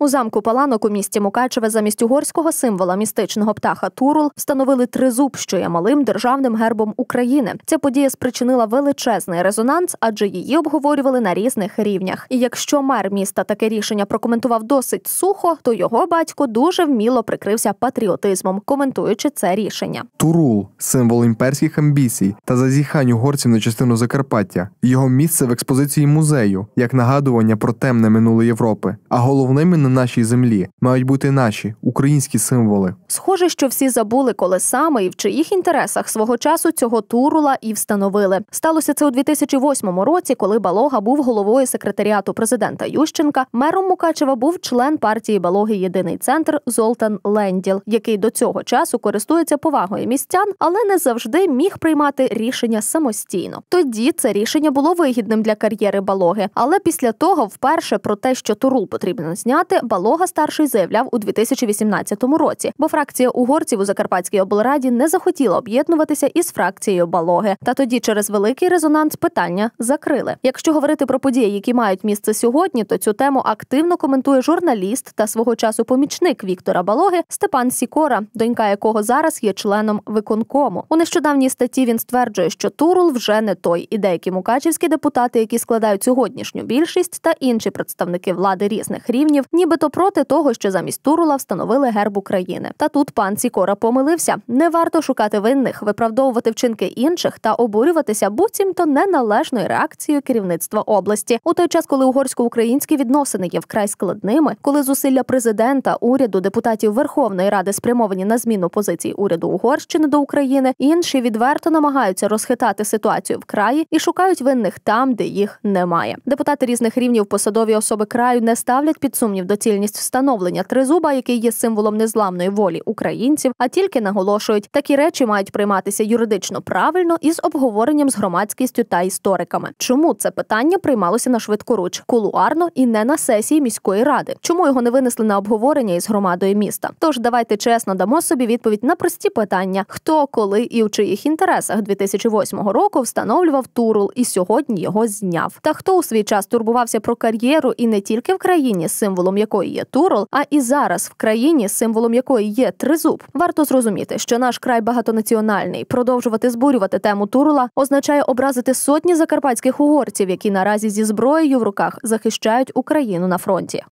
У замку Паланок у місті Мукачеве замість угорського символа містичного птаха Турул встановили тризуб, що є малим державним гербом України. Ця подія спричинила величезний резонанс, адже її обговорювали на різних рівнях. І якщо мер міста таке рішення прокоментував досить сухо, то його батько дуже вміло прикрився патріотизмом, коментуючи це рішення. Турул символ імперських амбіцій та зазіхань угорців на частину Закарпаття. Його місце в експозиції музею як нагадування про темне минуле Європи, а головним на нашій землі мають бути наші українські символи. Схоже, що всі забули, коли саме і в чиїх інтересах свого часу цього Турула і встановили. Сталося це у 2008 році, коли Балога був головою секретаріату президента Ющенка. Мером Мукачева був член партії Балоги Єдиний центр Золтан Ленділ, який до цього часу користується повагою містян, але не завжди міг приймати рішення самостійно. Тоді це рішення було вигідним для кар'єри Балоги, але після того, вперше про те, що Турул потрібно зняти, Балога старший заявляв у 2018 2017 році, бо фракція угорців у Закарпатській облраді не захотіла об'єднуватися із фракцією Балоги. Та тоді через великий резонанс питання закрили. Якщо говорити про події, які мають місце сьогодні, то цю тему активно коментує журналіст та свого часу помічник Віктора Балоги Степан Сікора, донька якого зараз є членом виконкому. У нещодавній статті він стверджує, що Турул вже не той, і деякі мукачівські депутати, які складають сьогоднішню більшість, та інші представники влади різних рівнів, нібито проти того, що замість Турула встановили зробили герб України. Та тут пан Цікора помилився. Не варто шукати винних, виправдовувати вчинки інших та обурюватися буцімто неналежною реакцією керівництва області. У той час, коли угорсько-українські відносини є вкрай складними, коли зусилля президента, уряду, депутатів Верховної Ради спрямовані на зміну позиції уряду Угорщини до України, інші відверто намагаються розхитати ситуацію в краї і шукають винних там, де їх немає. Депутати різних рівнів посадові особи краю не ставлять під сумнів доцільність встановлення тризуба, який є символом незламної волі українців, а тільки наголошують, такі речі мають прийматися юридично правильно і з обговоренням з громадськістю та істориками. Чому це питання приймалося на швидкоруч, кулуарно і не на сесії міської ради? Чому його не винесли на обговорення із громадою міста? Тож давайте чесно дамо собі відповідь на прості питання: хто, коли і у чиїх інтересах 2008 року встановлював Турул і сьогодні його зняв. Та хто у свій час турбувався про кар'єру і не тільки в країні, символом якої є Турул, а і зараз в країні країні, символом якої є тризуб, варто зрозуміти, що наш край багатонаціональний. Продовжувати збурювати тему Турла означає образити сотні закарпатських угорців, які наразі зі зброєю в руках захищають Україну на фронті.